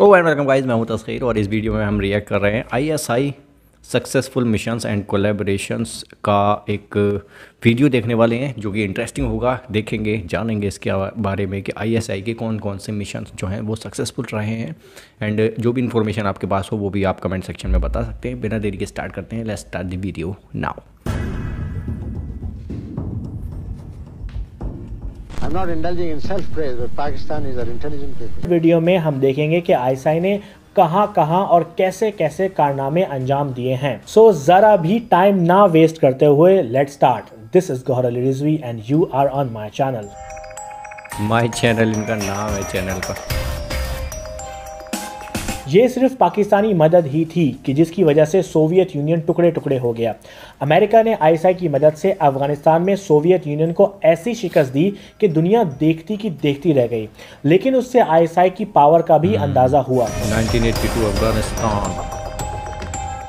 Hello and welcome guys मैं हूं तस्खीर और इस वीडियो में हम रिएक्ट कर रहे हैं ISI successful missions and collaborations का एक वीडियो देखने वाले हैं जो कि इंटरेस्टिंग होगा देखेंगे जानेंगे इसके बारे में कि आईएसआई के कौन कौन से मिशन जो हैं वो सक्सेसफुल रहे हैं एंड जो भी इन्फॉर्मेशन आपके पास हो वो भी आप कमेंट सेक्शन में बता सकते हैं बिना देरी के स्टार्ट करते हैं let's start the video now video में हम देखेंगे कि आईसाई ने कहां कहां और कैसे कैसे कारनामे अंजाम दिए हैं सो so, जरा भी टाइम ना वेस्ट करते हुए let start this is Gaur Rizvi and you are on my channel my channel इनका नाम है चैनल का ये सिर्फ पाकिस्तानी मदद ही थी कि जिसकी वजह से सोवियत यूनियन टुकड़े टुकड़े हो गया अमेरिका ने आईएसआई की मदद से अफगानिस्तान में सोवियत यूनियन को ऐसी शिकस्त दी कि दुनिया देखती की देखती रह गई लेकिन उससे आईएसआई की पावर का भी हम्म। अंदाज़ा हुआ 1982 अफगानिस्तान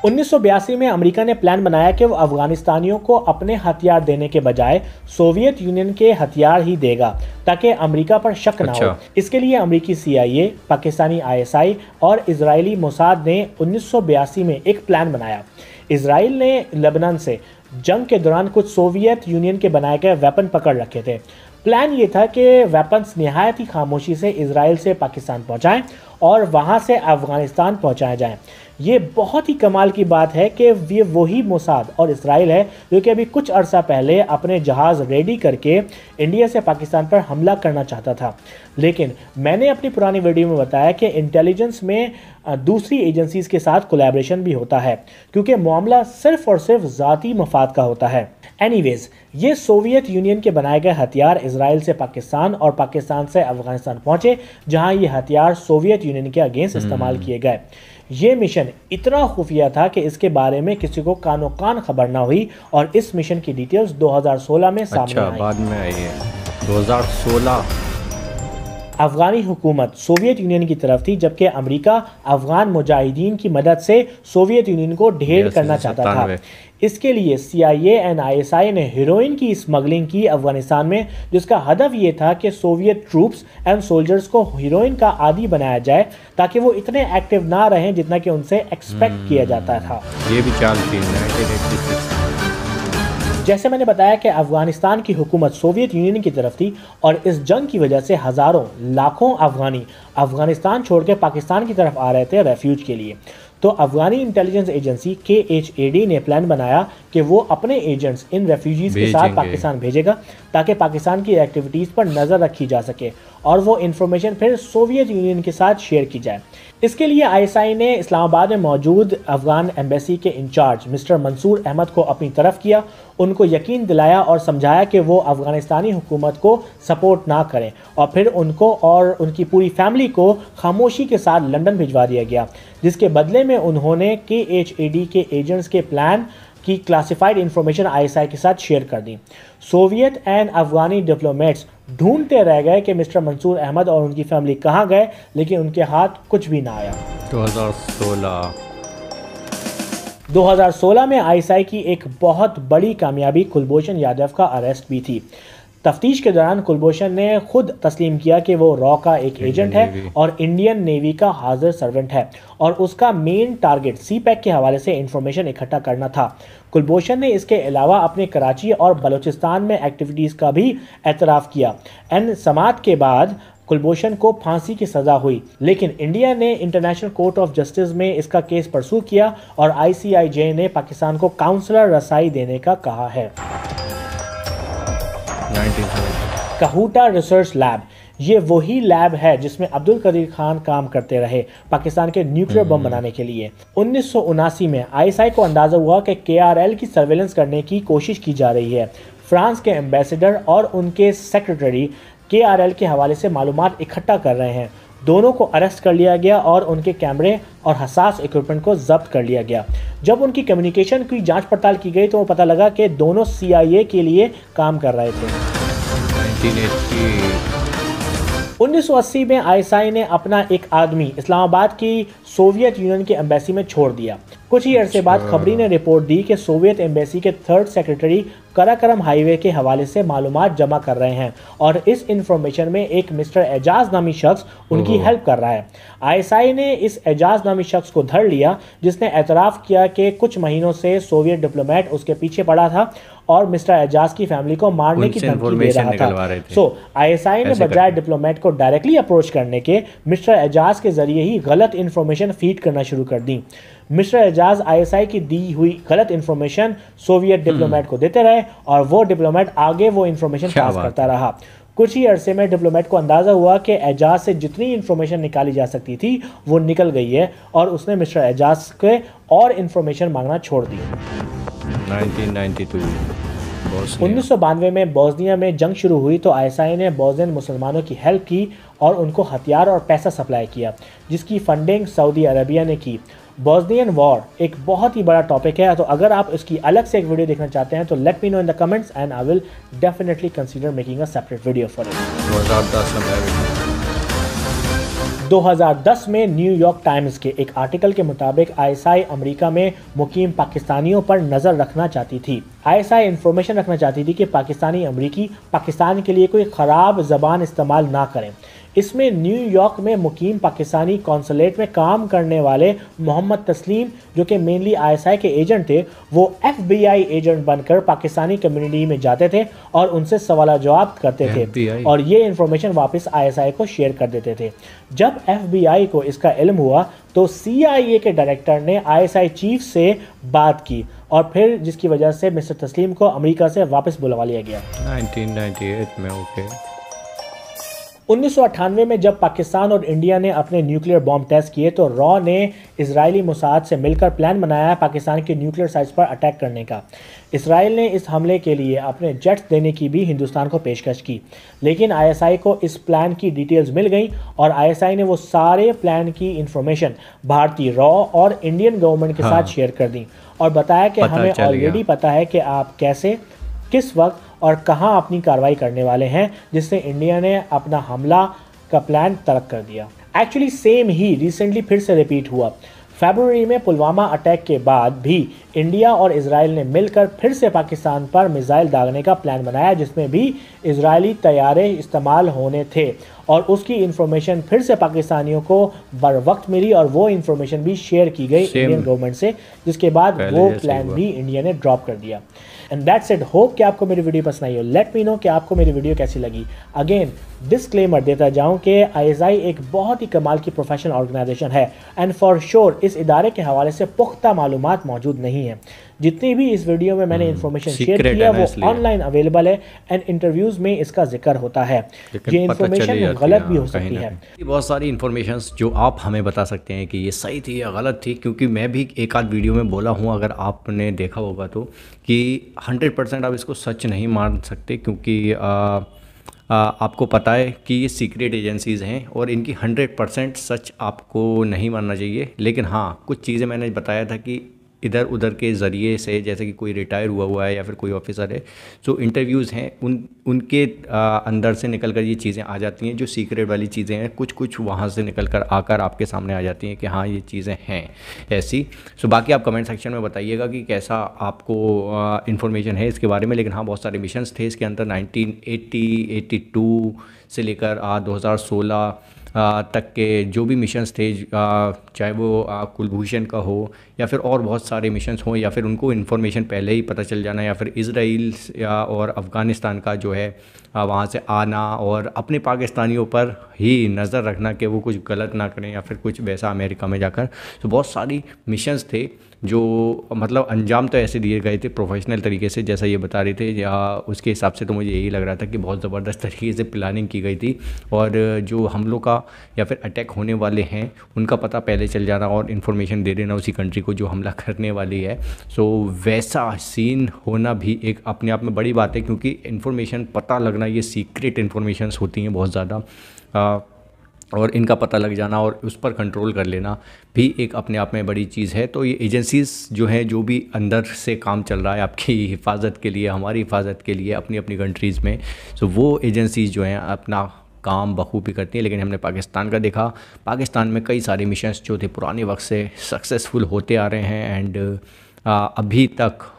उन्नीस में अमेरिका ने प्लान बनाया कि वह अफगानिस्तानियों को अपने हथियार देने के बजाय सोवियत यूनियन के हथियार ही देगा ताकि अमेरिका पर शक अच्छा। ना हो अच्छा। इसके लिए अमेरिकी सीआईए, पाकिस्तानी आईएसआई और इसराइली मोसाद ने उन्नीस में एक प्लान बनाया इसराइल ने लेबनान से जंग के दौरान कुछ सोवियत यूनियन के बनाए गए वेपन पकड़ रखे थे प्लान ये था कि वेपन्स नहायत ही खामोशी से इसराइल से पाकिस्तान पहुंचाएं और वहां से अफगानिस्तान पहुंचाए जाएं ये बहुत ही कमाल की बात है कि ये वही मोसाद और इसराइल है जो कि अभी कुछ अरसा पहले अपने जहाज़ रेडी करके इंडिया से पाकिस्तान पर हमला करना चाहता था लेकिन मैंने अपनी पुरानी वीडियो में बताया कि इंटेलिजेंस में दूसरी एजेंसीज़ के साथ कोलेब्रेशन भी होता है क्योंकि मामला सिर्फ और सिर्फ ज़ाती मफाद का होता है एनीवेज ये सोवियत यूनियन के बनाए गए हथियार इसराइल से पाकिस्तान और पाकिस्तान से अफगानिस्तान पहुंचे जहां ये हथियार सोवियत यूनियन के अगेंस्ट हम्म। इस्तेमाल किए गए ये मिशन इतना खुफिया था कि इसके बारे में किसी को कानो कान खबर ना हुई और इस मिशन की डिटेल्स 2016 में सामने अच्छा, बाद में आई है 2016 अफ़गानी हुकूमत सोवियत यूनियन की तरफ थी जबकि अमेरिका अफ़गान मुजाहिदीन की मदद से सोवियत यूनियन को ढेर करना चाहता था इसके लिए सी आई एंड आई एस आई ने हीरोइन की स्मगलिंग की अफगानिस्तान में जिसका हदफ ये था कि सोवियत ट्रूप्स एंड सोल्जर्स को हीरोइन का आदि बनाया जाए ताकि वो इतने एक्टिव ना रहें जितना कि उनसे एक्सपेक्ट किया जाता था ये भी चाल थी जैसे मैंने बताया कि अफगानिस्तान की हुकूमत सोवियत यूनियन की तरफ थी और इस जंग की वजह से हज़ारों लाखों अफगानी अफगानिस्तान छोड़ पाकिस्तान की तरफ आ रहे थे रेफ्यूज के लिए तो अफगानी इंटेलिजेंस एजेंसी के एच ए डी ने प्लान बनाया कि वो अपने एजेंट्स इन रेफ्यूजीज के साथ पाकिस्तान भेजेगा ताकि पाकिस्तान की एक्टिविटीज़ पर नज़र रखी जा सके और वो इन्फॉर्मेशन फिर सोवियत यूनियन के साथ शेयर की जाए इसके लिए आईएसआई ने इस्लामाबाद में मौजूद अफगान एम्बेसी के इंचार्ज मिस्टर मंसूर अहमद को अपनी तरफ किया उनको यकीन दिलाया और समझाया कि वो अफगानिस्तानी हुकूमत को सपोर्ट ना करें और फिर उनको और उनकी पूरी फैमिली को खामोशी के साथ लंदन भिजवा दिया गया जिसके बदले में उन्होंने के एच ए डी के एजेंट्स के प्लान की क्लासिफाइड इंफॉर्मेशन आईएसआई के साथ शेयर कर दी सोवियत एंड अफगानी डिप्लोमेट्स ढूंढते रह गए कि मिस्टर मंसूर अहमद और उनकी फैमिली कहाँ गए लेकिन उनके हाथ कुछ भी ना आया 2016 2016 में आईएसआई की एक बहुत बड़ी कामयाबी कुलभूषण यादव का अरेस्ट भी थी तफ्तीश के दौरान कुलभूषण ने खुद तस्लीम किया कि वो रॉ का एक एजेंट है और इंडियन नेवी का हाजिर सर्वेंट है और उसका मेन टारगेट सी पैक के हवाले से इंफॉर्मेशन इकट्ठा करना था कुलभूषण ने इसके अलावा अपने कराची और बलूचिस्तान में एक्टिविटीज़ का भी एतराफ़ किया एन समात के बाद कुलभूषण को फांसी की सज़ा हुई लेकिन इंडिया ने इंटरनेशनल कोर्ट ऑफ जस्टिस में इसका केस परसू किया और आईसीआईजे ने पाकिस्तान को काउंसलर रसाई देने का कहा है कहूटा रिसर्च लैब ये वही लैब है जिसमें अब्दुल कदीर खान काम करते रहे पाकिस्तान के न्यूक्लियर बम हम्म। बनाने के लिए उन्नीस में आईएसआई को अंदाज़ा हुआ कि केआरएल की सर्वेलेंस करने की कोशिश की जा रही है फ्रांस के एम्बेसडर और उनके सेक्रेटरी केआरएल के हवाले से मालूम इकट्ठा कर रहे हैं दोनों को अरेस्ट कर लिया गया और उनके कैमरे और हसास इक्विपमेंट को जब्त कर लिया गया जब उनकी कम्युनिकेशन की जांच पड़ताल की गई तो वो पता लगा कि दोनों सीआईए के लिए काम कर रहे थे 1980 में आईएसआई ने अपना एक आदमी इस्लामाबाद की सोवियत यूनियन की एम्बेसी में छोड़ दिया कुछ ही अरसे बाद अच्छा। खबरी ने रिपोर्ट दी कि सोवियत एम्बेसी के थर्ड सेक्रेटरी कराकरम हाईवे के हवाले से मालूम जमा कर रहे हैं और इस इंफॉर्मेशन में एक मिस्टर एजाज नामी शख्स उनकी हेल्प कर रहा है आईएसआई ने इस एजाज नामी शख्स को धर लिया जिसने एतराफ़ किया कि कुछ महीनों से सोवियत डिप्लोमेट उसके पीछे पड़ा था और मिस्टर एजाज की फैमिली को मारने की धमकी दे रहा था सो आईएसआई ने बजाय डिप्लोमेट को डायरेक्टली अप्रोच करने के मिस्टर एजाज के जरिए ही गलत इन्फॉर्मेशन फीड करना शुरू कर दी मिस्टर एजाज आईएसआई की दी हुई गलत इन्फॉर्मेशन सोवियत डिप्लोमेट को देते रहे और वो डिप्लोमेट आगे वो इन्फॉर्मेशन पास करता रहा कुछ ही अरसे में डिप्लोमेट को अंदाज़ा हुआ कि एजाज से जितनी इन्फॉर्मेशन निकाली जा सकती थी वो निकल गई है और उसने मिस्टर एजाज के और इन्फॉर्मेशन मांगना छोड़ दिया 1992 बानवे में बोस्निया में जंग शुरू हुई तो आईएसआई ने बोस्नियन मुसलमानों की हेल्प की और उनको हथियार और पैसा सप्लाई किया जिसकी फंडिंग सऊदी अरबिया ने की बॉस्नियन वॉर एक बहुत ही बड़ा टॉपिक है तो अगर आप इसकी अलग से एक वीडियो देखना चाहते हैं तो let me know in the comments and I will definitely consider making a separate video for it 2010 में न्यूयॉर्क टाइम्स के एक आर्टिकल के मुताबिक आईएसआई अमेरिका में मुकीम पाकिस्तानियों पर नज़र रखना चाहती थी आईएसआई इंफॉर्मेशन रखना चाहती थी कि पाकिस्तानी अमरीकी पाकिस्तान के लिए कोई ख़राब जबान इस्तेमाल ना करें इसमें न्यूयॉर्क में मुकीम पाकिस्तानी कौंसलेट में काम करने वाले मोहम्मद तस्लीम जो कि मेनली आईएसआई के एजेंट थे वो एफबीआई एजेंट बनकर पाकिस्तानी कम्युनिटी में जाते थे और उनसे सवाल जवाब करते थे और ये इन्फॉर्मेशन वापस आईएसआई को शेयर कर देते थे जब एफबीआई को इसका इल्म हुआ तो सीआईए के डायरेक्टर ने आईएसआई चीफ से बात की और फिर जिसकी वजह से मिस्टर तस्लीम को अमेरिका से वापस बुलवा लिया गया 1998 में ओके okay. उन्नीस में जब पाकिस्तान और इंडिया ने अपने न्यूक्लियर बॉम्ब टेस्ट किए तो रॉ ने इसराइली मुसाद से मिलकर प्लान बनाया पाकिस्तान के न्यूक्लियर साइट्स पर अटैक करने का इसराइल ने इस हमले के लिए अपने जेट्स देने की भी हिंदुस्तान को पेशकश की लेकिन आईएसआई को इस प्लान की डिटेल्स मिल गई और आईएसआई ने वो सारे प्लान की इंफॉर्मेशन भारतीय रॉ और इंडियन गवर्नमेंट के हाँ। साथ शेयर कर दी और बताया कि हमें ऑलरेडी पता है कि आप कैसे किस वक्त और कहाँ अपनी कार्रवाई करने वाले हैं जिससे इंडिया ने अपना हमला का प्लान तर्क कर दिया एक्चुअली सेम ही रिसेंटली फिर से रिपीट हुआ फेबररी में पुलवामा अटैक के बाद भी इंडिया और इसराइल ने मिलकर फिर से पाकिस्तान पर मिसाइल दागने का प्लान बनाया जिसमें भी इसराइली तैयारे इस्तेमाल होने थे और उसकी इन्फॉर्मेशन फिर से पाकिस्तानियों को बर वक्त मिली और वो इन्फॉर्मेशन भी शेयर की गई इंडियन गवर्नमेंट से जिसके बाद वो प्लान भी इंडिया ने ड्रॉप कर दिया एंड दैट्स इट होप कि आपको मेरी वीडियो पसंद आई हो लेट मी नो कि आपको मेरी वीडियो कैसी लगी अगेन डिस्क्लेमर देता जाऊँ कि आई एक बहुत ही कमाल की प्रोफेशनल ऑर्गेनाइजेशन है एंड फॉर श्योर इस इदारे के हवाले से पुख्ता मालूम मौजूद नहीं है जितनी भी इस वीडियो में मैंने इन्फॉर्मेशन hmm, शेयर किया वो ऑनलाइन अवेलेबल है एंड इंटरव्यूज में इसका जिक्र होता है ये इन्फॉर्मेशन गलत भी हो सकती है बहुत सारी इन्फॉर्मेशन जो आप हमें बता सकते हैं कि ये सही थी या गलत थी क्योंकि मैं भी एक आध वीडियो में बोला हूँ अगर आपने देखा होगा तो कि हंड्रेड परसेंट आप इसको सच नहीं मान सकते क्योंकि आ, आ, आपको पता है कि ये सीक्रेट एजेंसीज़ हैं और इनकी हंड्रेड परसेंट सच आपको नहीं मानना चाहिए लेकिन हाँ कुछ चीज़ें मैंने बताया था कि इधर उधर के ज़रिए से जैसे कि कोई रिटायर हुआ हुआ है या फिर कोई ऑफिसर है सो इंटरव्यूज़ हैं उन उनके अंदर से निकल कर ये चीज़ें आ जाती हैं जो सीक्रेट वाली चीज़ें हैं कुछ कुछ वहाँ से निकल कर आकर आपके सामने आ जाती हैं कि हाँ ये चीज़ें हैं ऐसी सो बाकी आप कमेंट सेक्शन में बताइएगा कि कैसा आपको इन्फॉर्मेशन है इसके बारे में लेकिन हाँ बहुत सारे मिशन थे इसके अंदर नाइनटीन एट्टी से लेकर दो हज़ार तक के जो भी मिशंस थे चाहे वो कुलभूषण का हो या फिर और बहुत सारे मिशंस हों या फिर उनको इन्फॉर्मेशन पहले ही पता चल जाना या फिर इसराइल और अफ़गानिस्तान का जो है वहाँ से आना और अपने पाकिस्तानियों पर ही नज़र रखना कि वो कुछ गलत ना करें या फिर कुछ वैसा अमेरिका में जाकर तो बहुत सारी मिशंस थे जो मतलब अंजाम तो ऐसे दिए गए थे प्रोफेशनल तरीके से जैसा ये बता रहे थे या उसके हिसाब से तो मुझे यही लग रहा था कि बहुत ज़बरदस्त तरीके से प्लानिंग की गई थी और जो हमलों का या फिर अटैक होने वाले हैं उनका पता पहले चल जाना और इन्फॉर्मेशन दे देना उसी कंट्री को जो हमला करने वाली है सो वैसा सीन होना भी एक अपने आप में बड़ी बात है क्योंकि इन्फॉर्मेशन पता लगना ये सीक्रेट इन्फॉर्मेशन होती हैं बहुत ज़्यादा और इनका पता लग जाना और उस पर कंट्रोल कर लेना भी एक अपने आप में बड़ी चीज़ है तो ये एजेंसीज़ जो हैं जो भी अंदर से काम चल रहा है आपकी हिफाजत के लिए हमारी हिफाजत के लिए अपनी अपनी कंट्रीज़ में तो वो एजेंसीज़ जो हैं अपना काम बखूबी करती हैं लेकिन हमने पाकिस्तान का देखा पाकिस्तान में कई सारे मिशन जो थे पुराने वक्त से सक्सेसफुल होते आ रहे हैं एंड अभी तक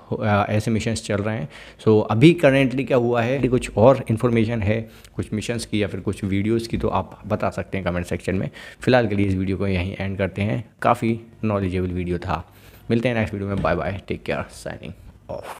ऐसे मिशंस चल रहे हैं सो so, अभी करेंटली क्या हुआ है कुछ और इन्फॉर्मेशन है कुछ मिशंस की या फिर कुछ वीडियोस की तो आप बता सकते हैं कमेंट सेक्शन में फ़िलहाल के लिए इस वीडियो को यहीं एंड करते हैं काफ़ी नॉलेजेबल वीडियो था मिलते हैं नेक्स्ट वीडियो में bye bye take care signing of